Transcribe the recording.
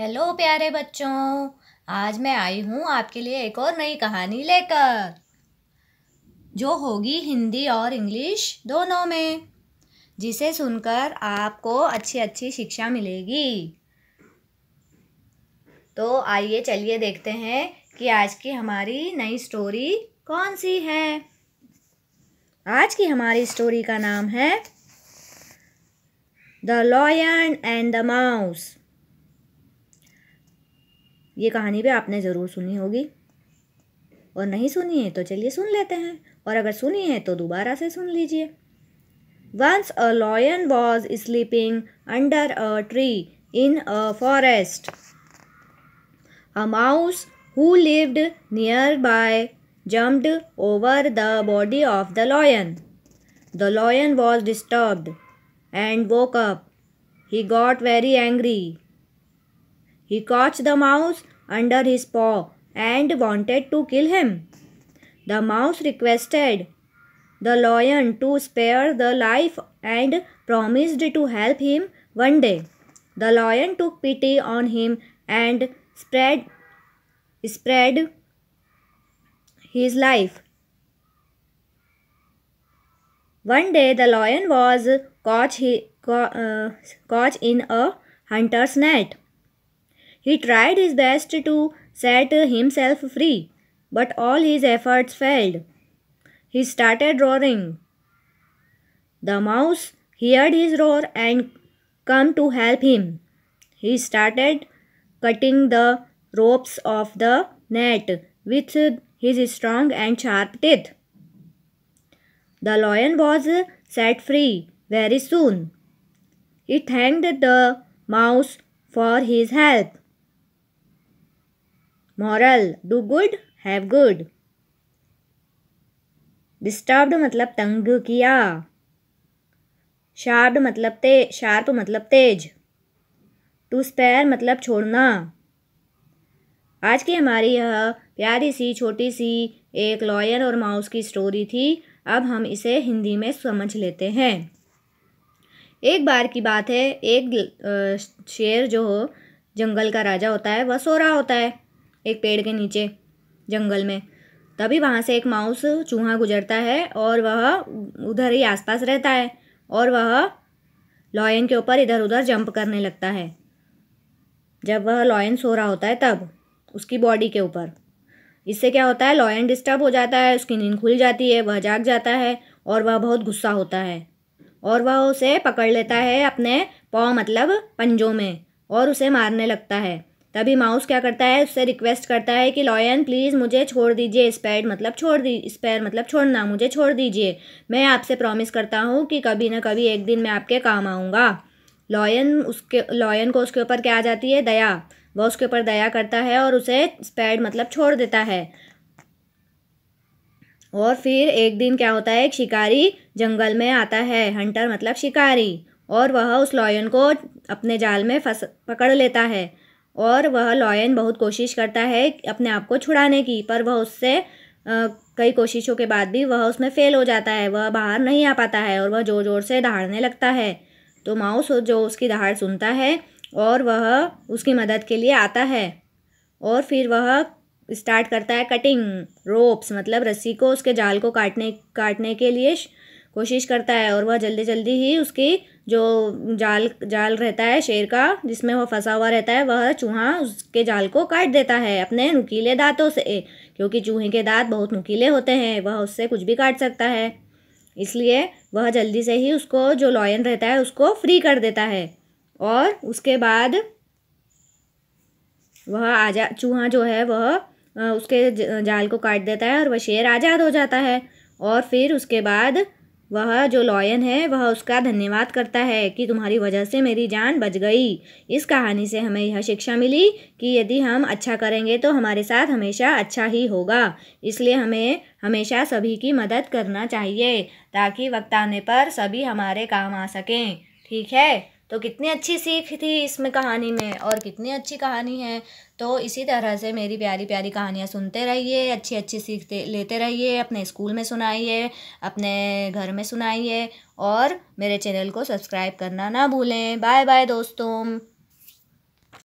Hello प्यारे बच्चों आज मैं आई हूँ आपके लिए एक और नई कहानी लेकर जो होगी हिंदी और इंग्लिश दोनों में जिसे सुनकर आपको अच्छी अच्छी शिक्षा मिलेगी तो आइए चलिए देखते हैं कि आज की हमारी नई स्टोरी कौन सी है आज की हमारी स्टोरी का नाम है the lion and the mouse ये कहानी भी आपने ज़रूर सुनी होगी और नहीं सुनी है तो चलिए सुन लेते हैं और अगर सुनी है तो दोबारा से सुन लीजिए once a lion was sleeping under a tree in a forest a mouse who lived nearby jumped over the body of the lion the lion was disturbed and woke up he got very angry He caught the mouse under his paw and wanted to kill him. The mouse requested the lion to spare the life and promised to help him one day. The lion took pity on him and spread spread his life. One day the lion was caught, he, caught, uh, caught in a hunter's net. He tried his best to set himself free, but all his efforts failed. He started roaring. The mouse heard his roar and come to help him. He started cutting the ropes of the net with his strong and sharp teeth. The lion was set free very soon. He thanked the mouse for his help. Moral do good have good disturbed मतलब तंग किया sharp मतलब ते sharp मतलब तेज to spare मतलब छोड़ना आज की हमारी यह प्यारी सी छोटी सी एक लॉयर और माउस की स्टोरी थी अब हम इसे हिंदी में समझ लेते हैं एक बार की बात है एक शेर जो हो जंगल का राजा होता है वह सो रहा होता है एक पेड़ के नीचे जंगल में तभी वहाँ से एक माउस चूहा गुजरता है और वह उधर ही आसपास रहता है और वह लॉयन के ऊपर इधर उधर जंप करने लगता है जब वह लॉयन सो रहा होता है तब उसकी बॉडी के ऊपर इससे क्या होता है लॉयन डिस्टर्ब हो जाता है उसकी नींद खुल जाती है वह जाग जाता है और वह बहुत गुस्सा होता है और वह उसे पकड़ लेता है अपने पाँव मतलब पंजों में और उसे मारने लगता है तभी माउस क्या करता है उससे रिक्वेस्ट करता है कि लॉयन प्लीज़ मुझे छोड़ दीजिए स्पैड मतलब छोड़ दी स्पैर मतलब छोड़ना मुझे छोड़ दीजिए मैं आपसे प्रॉमिस करता हूँ कि कभी ना कभी एक दिन मैं आपके काम आऊँगा लॉयन उसके लॉयन को उसके ऊपर क्या आ जाती है दया वह उसके ऊपर दया करता है और उसे स्पैड मतलब छोड़ देता है और फिर एक दिन क्या होता है एक शिकारी जंगल में आता है हंटर मतलब शिकारी और वह उस लॉयन को अपने जाल में फंस पकड़ लेता है और वह लॉयन बहुत कोशिश करता है अपने आप को छुड़ाने की पर वह उससे कई कोशिशों के बाद भी वह उसमें फेल हो जाता है वह बाहर नहीं आ पाता है और वह ज़ोर ज़ोर से दहाड़ने लगता है तो माउस जो उसकी दहाड़ सुनता है और वह उसकी मदद के लिए आता है और फिर वह स्टार्ट करता है कटिंग रोप्स मतलब रस्सी को उसके जाल को काटने काटने के लिए कोशिश करता है और वह जल्दी जल्दी ही उसकी जो जाल जाल रहता है शेर का जिसमें वह फंसा हुआ रहता है वह चूहा उसके जाल को काट देता है अपने नुकीले दांतों से क्योंकि चूहे के दांत बहुत नुकीले होते हैं वह उससे कुछ भी काट सकता है इसलिए वह जल्दी से ही उसको जो लॉयन रहता है उसको फ्री कर देता है और उसके बाद वह आजा चूहा जो है वह उसके जाल को काट देता है और वह शेर आज़ाद हो जाता है और फिर उसके बाद वह जो लॉयन है वह उसका धन्यवाद करता है कि तुम्हारी वजह से मेरी जान बच गई इस कहानी से हमें यह शिक्षा मिली कि यदि हम अच्छा करेंगे तो हमारे साथ हमेशा अच्छा ही होगा इसलिए हमें हमेशा सभी की मदद करना चाहिए ताकि वक्त आने पर सभी हमारे काम आ सकें ठीक है तो कितनी अच्छी सीख थी इसमें कहानी में और कितनी अच्छी कहानी है तो इसी तरह से मेरी प्यारी प्यारी कहानियाँ सुनते रहिए अच्छी अच्छी सीखते लेते रहिए अपने स्कूल में सुनाइए अपने घर में सुनाइए और मेरे चैनल को सब्सक्राइब करना ना भूलें बाय बाय दोस्तों